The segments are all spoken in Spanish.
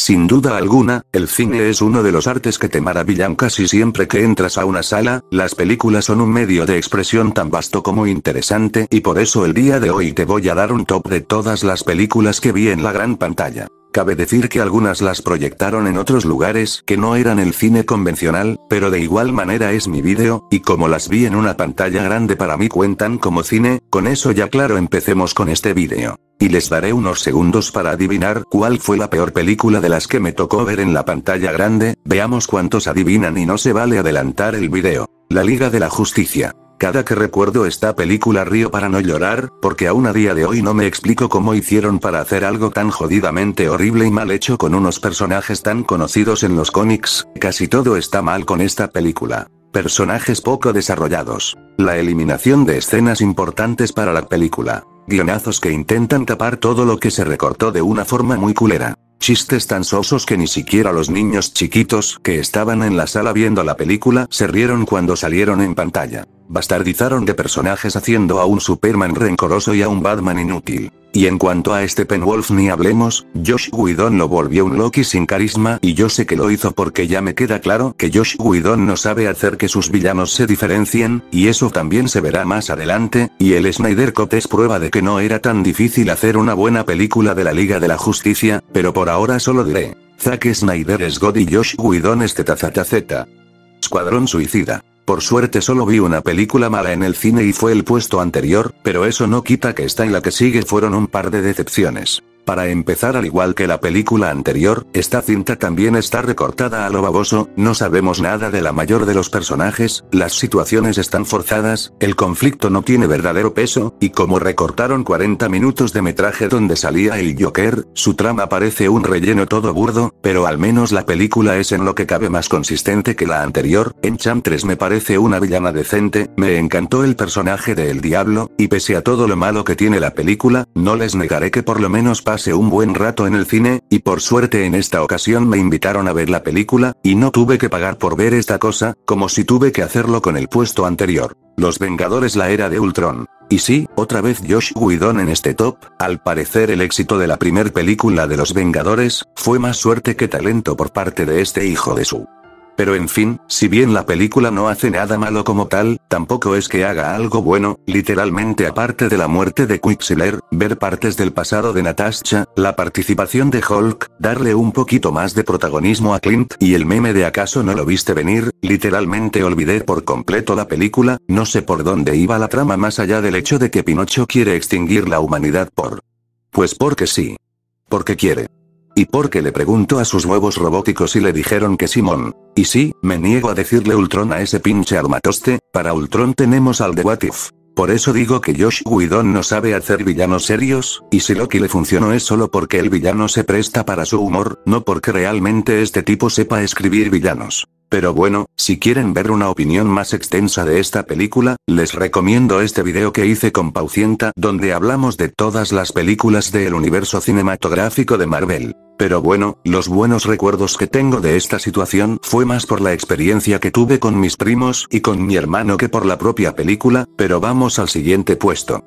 Sin duda alguna, el cine es uno de los artes que te maravillan casi siempre que entras a una sala, las películas son un medio de expresión tan vasto como interesante y por eso el día de hoy te voy a dar un top de todas las películas que vi en la gran pantalla. Cabe decir que algunas las proyectaron en otros lugares que no eran el cine convencional, pero de igual manera es mi vídeo, y como las vi en una pantalla grande para mí cuentan como cine, con eso ya claro empecemos con este vídeo. Y les daré unos segundos para adivinar cuál fue la peor película de las que me tocó ver en la pantalla grande, veamos cuántos adivinan y no se vale adelantar el vídeo. La Liga de la Justicia. Cada que recuerdo esta película río para no llorar, porque aún a día de hoy no me explico cómo hicieron para hacer algo tan jodidamente horrible y mal hecho con unos personajes tan conocidos en los cómics, casi todo está mal con esta película. Personajes poco desarrollados. La eliminación de escenas importantes para la película. Guionazos que intentan tapar todo lo que se recortó de una forma muy culera. Chistes tan sosos que ni siquiera los niños chiquitos que estaban en la sala viendo la película se rieron cuando salieron en pantalla. Bastardizaron de personajes haciendo a un Superman rencoroso y a un Batman inútil. Y en cuanto a este Penwolf ni hablemos, Josh Whedon lo volvió un Loki sin carisma y yo sé que lo hizo porque ya me queda claro que Josh Whedon no sabe hacer que sus villanos se diferencien, y eso también se verá más adelante, y el Snyder Cut es prueba de que no era tan difícil hacer una buena película de la Liga de la Justicia, pero por ahora solo diré. Zack Snyder es God y Josh Whedon es teta Escuadrón Suicida. Por suerte solo vi una película mala en el cine y fue el puesto anterior, pero eso no quita que esta y la que sigue fueron un par de decepciones. Para empezar al igual que la película anterior, esta cinta también está recortada a lo baboso, no sabemos nada de la mayor de los personajes, las situaciones están forzadas, el conflicto no tiene verdadero peso, y como recortaron 40 minutos de metraje donde salía el Joker, su trama parece un relleno todo burdo, pero al menos la película es en lo que cabe más consistente que la anterior, en me parece una villana decente, me encantó el personaje de El Diablo, y pese a todo lo malo que tiene la película, no les negaré que por lo menos pasa un buen rato en el cine, y por suerte en esta ocasión me invitaron a ver la película, y no tuve que pagar por ver esta cosa, como si tuve que hacerlo con el puesto anterior. Los Vengadores la era de Ultron. Y sí, otra vez Josh Whedon en este top, al parecer el éxito de la primer película de Los Vengadores, fue más suerte que talento por parte de este hijo de su... Pero en fin, si bien la película no hace nada malo como tal, tampoco es que haga algo bueno, literalmente aparte de la muerte de Quicksilver, ver partes del pasado de Natasha, la participación de Hulk, darle un poquito más de protagonismo a Clint y el meme de acaso no lo viste venir, literalmente olvidé por completo la película, no sé por dónde iba la trama más allá del hecho de que Pinocho quiere extinguir la humanidad por... Pues porque sí. Porque quiere. Y porque le preguntó a sus huevos robóticos y le dijeron que Simón. Y sí, me niego a decirle Ultron a ese pinche armatoste, para Ultron tenemos al de What Por eso digo que Josh Guidon no sabe hacer villanos serios, y si Loki le funcionó es solo porque el villano se presta para su humor, no porque realmente este tipo sepa escribir villanos. Pero bueno, si quieren ver una opinión más extensa de esta película, les recomiendo este video que hice con Paucienta donde hablamos de todas las películas del universo cinematográfico de Marvel. Pero bueno, los buenos recuerdos que tengo de esta situación fue más por la experiencia que tuve con mis primos y con mi hermano que por la propia película, pero vamos al siguiente puesto.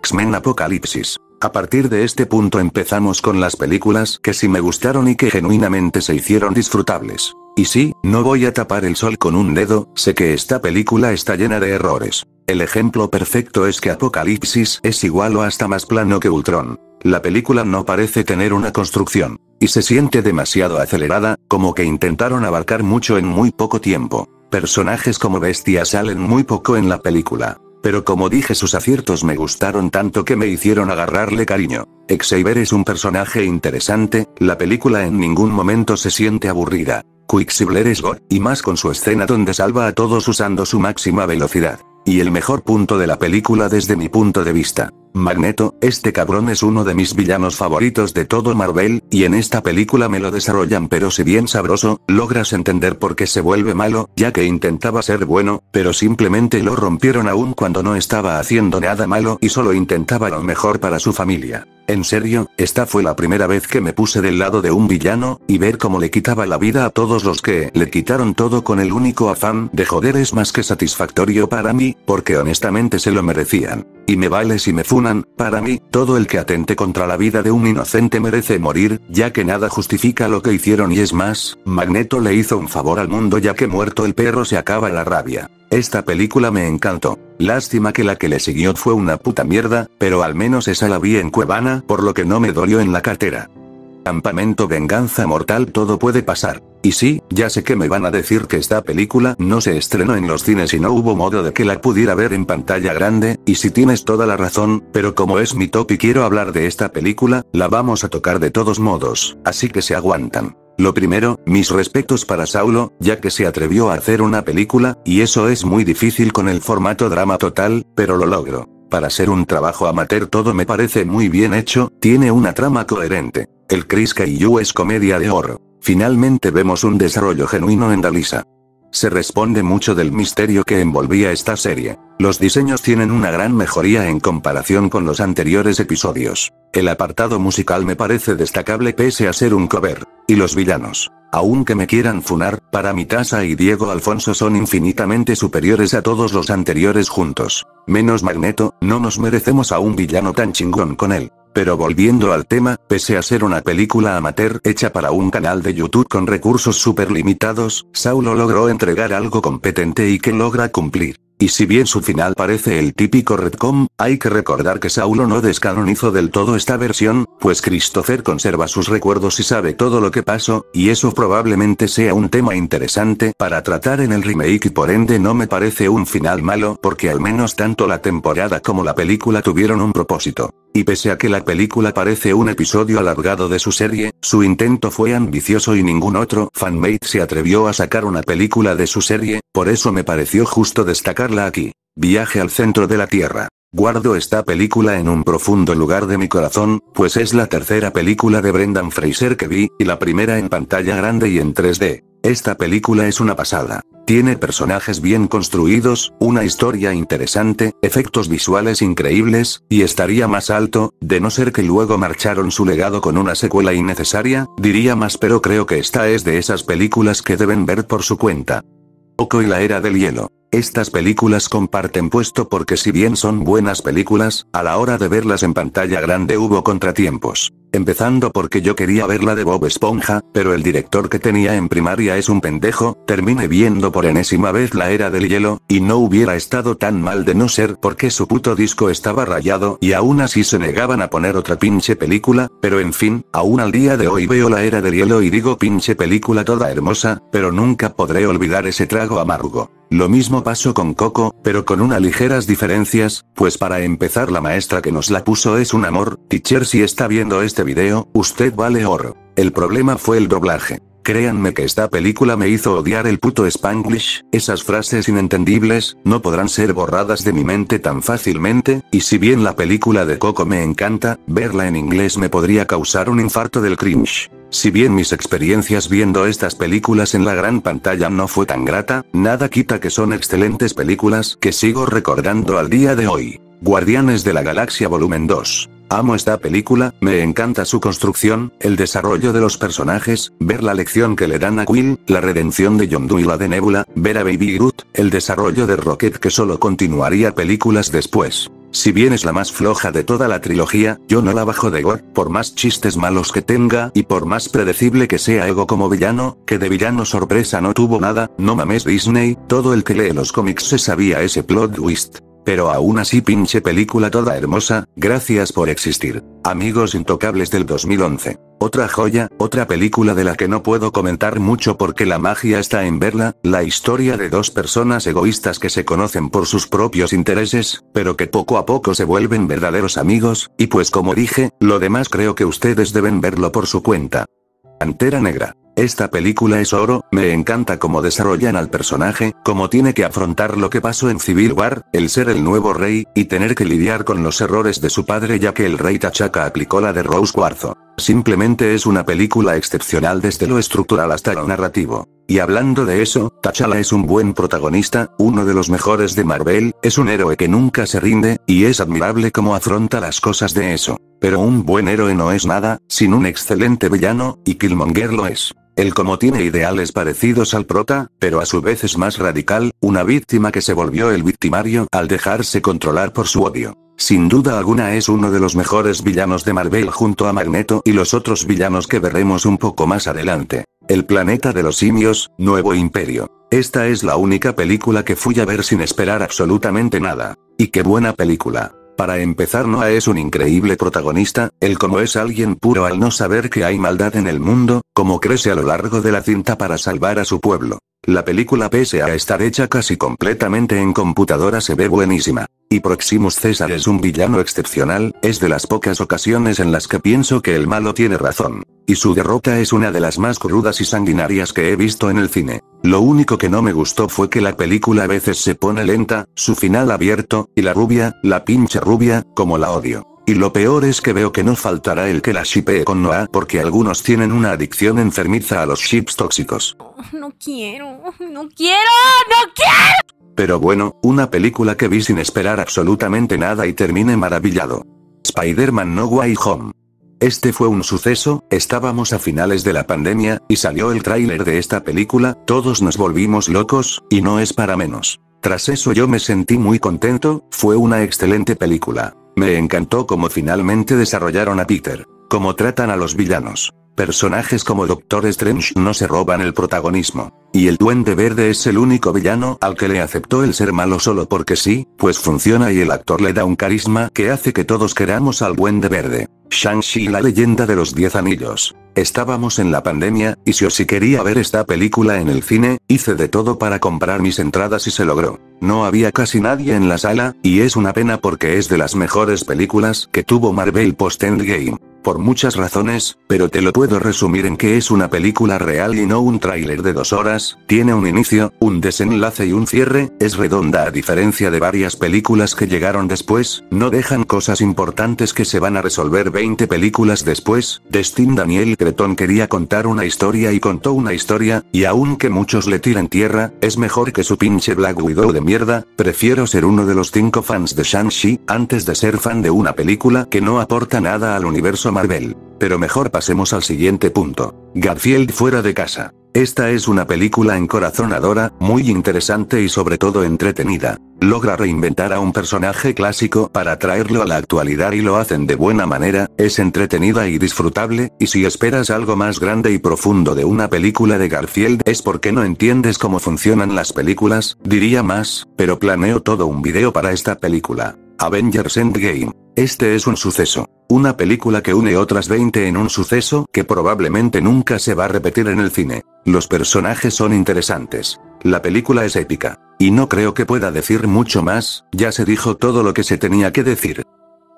X-Men Apocalipsis. A partir de este punto empezamos con las películas que sí me gustaron y que genuinamente se hicieron disfrutables. Y sí, no voy a tapar el sol con un dedo, sé que esta película está llena de errores. El ejemplo perfecto es que Apocalipsis es igual o hasta más plano que Ultron. La película no parece tener una construcción. Y se siente demasiado acelerada, como que intentaron abarcar mucho en muy poco tiempo. Personajes como Bestia salen muy poco en la película. Pero como dije sus aciertos me gustaron tanto que me hicieron agarrarle cariño. Xavier es un personaje interesante, la película en ningún momento se siente aburrida. Quicksilver es God, y más con su escena donde salva a todos usando su máxima velocidad. Y el mejor punto de la película desde mi punto de vista. Magneto, este cabrón es uno de mis villanos favoritos de todo Marvel, y en esta película me lo desarrollan pero si bien sabroso, logras entender por qué se vuelve malo, ya que intentaba ser bueno, pero simplemente lo rompieron aún cuando no estaba haciendo nada malo y solo intentaba lo mejor para su familia. En serio, esta fue la primera vez que me puse del lado de un villano, y ver cómo le quitaba la vida a todos los que le quitaron todo con el único afán de joder es más que satisfactorio para mí, porque honestamente se lo merecían. Y me vale si me funan, para mí, todo el que atente contra la vida de un inocente merece morir, ya que nada justifica lo que hicieron y es más, Magneto le hizo un favor al mundo ya que muerto el perro se acaba la rabia. Esta película me encantó. Lástima que la que le siguió fue una puta mierda, pero al menos esa la vi en Cuevana, por lo que no me dolió en la cartera. Campamento Venganza Mortal todo puede pasar. Y sí, ya sé que me van a decir que esta película no se estrenó en los cines y no hubo modo de que la pudiera ver en pantalla grande, y si tienes toda la razón, pero como es mi top y quiero hablar de esta película, la vamos a tocar de todos modos, así que se aguantan. Lo primero, mis respetos para Saulo, ya que se atrevió a hacer una película, y eso es muy difícil con el formato drama total, pero lo logro. Para ser un trabajo amateur todo me parece muy bien hecho, tiene una trama coherente. El Chris Yu es comedia de horror. Finalmente vemos un desarrollo genuino en Dalisa. Se responde mucho del misterio que envolvía esta serie. Los diseños tienen una gran mejoría en comparación con los anteriores episodios. El apartado musical me parece destacable pese a ser un cover. Y los villanos. Aunque me quieran funar, para mi y Diego Alfonso son infinitamente superiores a todos los anteriores juntos. Menos Magneto, no nos merecemos a un villano tan chingón con él. Pero volviendo al tema, pese a ser una película amateur hecha para un canal de YouTube con recursos super limitados, Saulo logró entregar algo competente y que logra cumplir. Y si bien su final parece el típico Redcom, hay que recordar que Saulo no descanonizó del todo esta versión, pues Christopher conserva sus recuerdos y sabe todo lo que pasó, y eso probablemente sea un tema interesante para tratar en el remake y por ende no me parece un final malo porque al menos tanto la temporada como la película tuvieron un propósito. Y pese a que la película parece un episodio alargado de su serie, su intento fue ambicioso y ningún otro fanmate se atrevió a sacar una película de su serie, por eso me pareció justo destacarla aquí. Viaje al centro de la Tierra. Guardo esta película en un profundo lugar de mi corazón, pues es la tercera película de Brendan Fraser que vi, y la primera en pantalla grande y en 3D. Esta película es una pasada. Tiene personajes bien construidos, una historia interesante, efectos visuales increíbles, y estaría más alto, de no ser que luego marcharon su legado con una secuela innecesaria, diría más pero creo que esta es de esas películas que deben ver por su cuenta. Oco y la era del hielo. Estas películas comparten puesto porque si bien son buenas películas, a la hora de verlas en pantalla grande hubo contratiempos. Empezando porque yo quería ver la de Bob Esponja, pero el director que tenía en primaria es un pendejo, terminé viendo por enésima vez la era del hielo, y no hubiera estado tan mal de no ser porque su puto disco estaba rayado y aún así se negaban a poner otra pinche película, pero en fin, aún al día de hoy veo la era del hielo y digo pinche película toda hermosa, pero nunca podré olvidar ese trago amargo. Lo mismo pasó con Coco, pero con unas ligeras diferencias, pues para empezar la maestra que nos la puso es un amor, teacher si está viendo este este video, usted vale oro. El problema fue el doblaje. Créanme que esta película me hizo odiar el puto spanglish, esas frases inentendibles, no podrán ser borradas de mi mente tan fácilmente, y si bien la película de Coco me encanta, verla en inglés me podría causar un infarto del cringe. Si bien mis experiencias viendo estas películas en la gran pantalla no fue tan grata, nada quita que son excelentes películas que sigo recordando al día de hoy. Guardianes de la Galaxia Volumen 2. Amo esta película, me encanta su construcción, el desarrollo de los personajes, ver la lección que le dan a Quill, la redención de Yondu y la de Nebula, ver a Baby Groot, el desarrollo de Rocket que solo continuaría películas después. Si bien es la más floja de toda la trilogía, yo no la bajo de gore, por más chistes malos que tenga y por más predecible que sea Ego como villano, que de villano sorpresa no tuvo nada, no mames Disney, todo el que lee los cómics se sabía ese plot twist. Pero aún así pinche película toda hermosa, gracias por existir. Amigos Intocables del 2011. Otra joya, otra película de la que no puedo comentar mucho porque la magia está en verla, la historia de dos personas egoístas que se conocen por sus propios intereses, pero que poco a poco se vuelven verdaderos amigos, y pues como dije, lo demás creo que ustedes deben verlo por su cuenta. Antera Negra. Esta película es oro, me encanta cómo desarrollan al personaje, cómo tiene que afrontar lo que pasó en Civil War, el ser el nuevo rey, y tener que lidiar con los errores de su padre ya que el rey Tachaka aplicó la de Rose Cuarzo. Simplemente es una película excepcional desde lo estructural hasta lo narrativo. Y hablando de eso, Tachala es un buen protagonista, uno de los mejores de Marvel, es un héroe que nunca se rinde, y es admirable cómo afronta las cosas de eso. Pero un buen héroe no es nada, sin un excelente villano, y Killmonger lo es. El como tiene ideales parecidos al prota, pero a su vez es más radical, una víctima que se volvió el victimario al dejarse controlar por su odio. Sin duda alguna es uno de los mejores villanos de Marvel junto a Magneto y los otros villanos que veremos un poco más adelante. El planeta de los simios, Nuevo Imperio. Esta es la única película que fui a ver sin esperar absolutamente nada. Y qué buena película. Para empezar, Noah es un increíble protagonista, él como es alguien puro al no saber que hay maldad en el mundo, como crece a lo largo de la cinta para salvar a su pueblo. La película pese a estar hecha casi completamente en computadora se ve buenísima. Y Proximus César es un villano excepcional, es de las pocas ocasiones en las que pienso que el malo tiene razón y su derrota es una de las más crudas y sanguinarias que he visto en el cine. Lo único que no me gustó fue que la película a veces se pone lenta, su final abierto, y la rubia, la pinche rubia, como la odio. Y lo peor es que veo que no faltará el que la shipee con Noah porque algunos tienen una adicción enfermiza a los chips tóxicos. No quiero, no quiero, no quiero. Pero bueno, una película que vi sin esperar absolutamente nada y termine maravillado. Spider-Man No Way Home. Este fue un suceso, estábamos a finales de la pandemia, y salió el tráiler de esta película, todos nos volvimos locos, y no es para menos. Tras eso yo me sentí muy contento, fue una excelente película. Me encantó cómo finalmente desarrollaron a Peter. Cómo tratan a los villanos. Personajes como Doctor Strange no se roban el protagonismo. Y el Duende Verde es el único villano al que le aceptó el ser malo solo porque sí, pues funciona y el actor le da un carisma que hace que todos queramos al Duende Verde. Shang-Chi la leyenda de los 10 Anillos. Estábamos en la pandemia, y si o si quería ver esta película en el cine, hice de todo para comprar mis entradas y se logró. No había casi nadie en la sala, y es una pena porque es de las mejores películas que tuvo Marvel post-Endgame por muchas razones, pero te lo puedo resumir en que es una película real y no un tráiler de dos horas, tiene un inicio, un desenlace y un cierre, es redonda a diferencia de varias películas que llegaron después, no dejan cosas importantes que se van a resolver 20 películas después, Destin Daniel Cretón quería contar una historia y contó una historia, y aunque muchos le tiran tierra, es mejor que su pinche Black Widow de mierda, prefiero ser uno de los cinco fans de Shang-Chi, antes de ser fan de una película que no aporta nada al universo Marvel. Pero mejor pasemos al siguiente punto. Garfield fuera de casa. Esta es una película encorazonadora, muy interesante y sobre todo entretenida. Logra reinventar a un personaje clásico para traerlo a la actualidad y lo hacen de buena manera, es entretenida y disfrutable, y si esperas algo más grande y profundo de una película de Garfield es porque no entiendes cómo funcionan las películas, diría más, pero planeo todo un video para esta película. Avengers Endgame. Este es un suceso. Una película que une otras 20 en un suceso que probablemente nunca se va a repetir en el cine. Los personajes son interesantes. La película es épica. Y no creo que pueda decir mucho más, ya se dijo todo lo que se tenía que decir.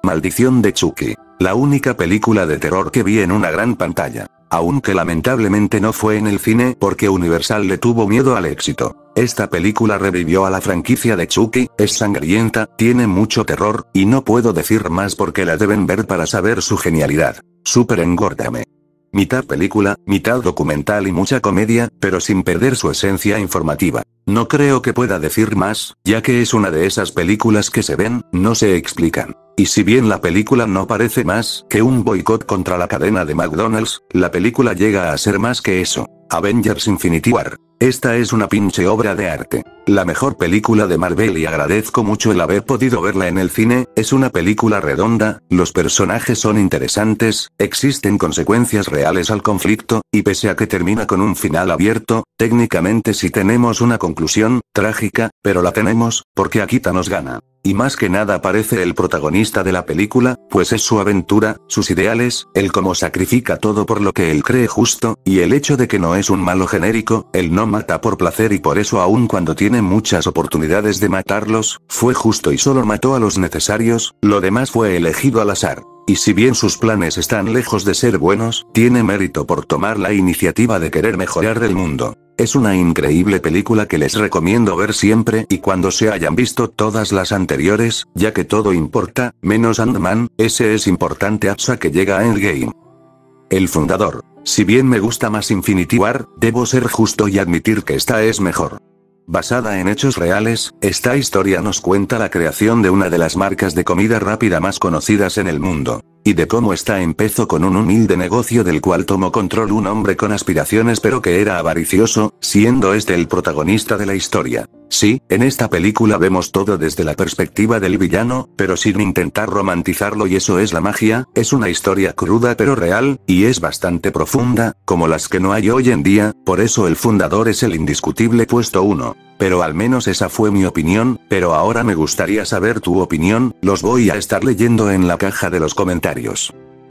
Maldición de Chucky. La única película de terror que vi en una gran pantalla aunque lamentablemente no fue en el cine porque Universal le tuvo miedo al éxito. Esta película revivió a la franquicia de Chucky, es sangrienta, tiene mucho terror, y no puedo decir más porque la deben ver para saber su genialidad. Super engordame. Mitad película, mitad documental y mucha comedia, pero sin perder su esencia informativa. No creo que pueda decir más, ya que es una de esas películas que se ven, no se explican. Y si bien la película no parece más que un boicot contra la cadena de McDonald's, la película llega a ser más que eso. Avengers Infinity War. Esta es una pinche obra de arte. La mejor película de Marvel y agradezco mucho el haber podido verla en el cine, es una película redonda, los personajes son interesantes, existen consecuencias reales al conflicto, y pese a que termina con un final abierto, técnicamente sí tenemos una conclusión, trágica, pero la tenemos, porque Akita nos gana. Y más que nada parece el protagonista de la película, pues es su aventura, sus ideales, el cómo sacrifica todo por lo que él cree justo, y el hecho de que no es un malo genérico, él no mata por placer y por eso aun cuando tiene muchas oportunidades de matarlos, fue justo y solo mató a los necesarios, lo demás fue elegido al azar. Y si bien sus planes están lejos de ser buenos, tiene mérito por tomar la iniciativa de querer mejorar el mundo. Es una increíble película que les recomiendo ver siempre y cuando se hayan visto todas las anteriores, ya que todo importa, menos Ant-Man, ese es importante hasta que llega a Endgame. El fundador. Si bien me gusta más Infinity War, debo ser justo y admitir que esta es mejor. Basada en hechos reales, esta historia nos cuenta la creación de una de las marcas de comida rápida más conocidas en el mundo. Y de cómo está empezó con un humilde negocio del cual tomó control un hombre con aspiraciones pero que era avaricioso, siendo este el protagonista de la historia. Sí, en esta película vemos todo desde la perspectiva del villano, pero sin intentar romantizarlo y eso es la magia, es una historia cruda pero real, y es bastante profunda, como las que no hay hoy en día, por eso el fundador es el indiscutible puesto 1 pero al menos esa fue mi opinión, pero ahora me gustaría saber tu opinión, los voy a estar leyendo en la caja de los comentarios.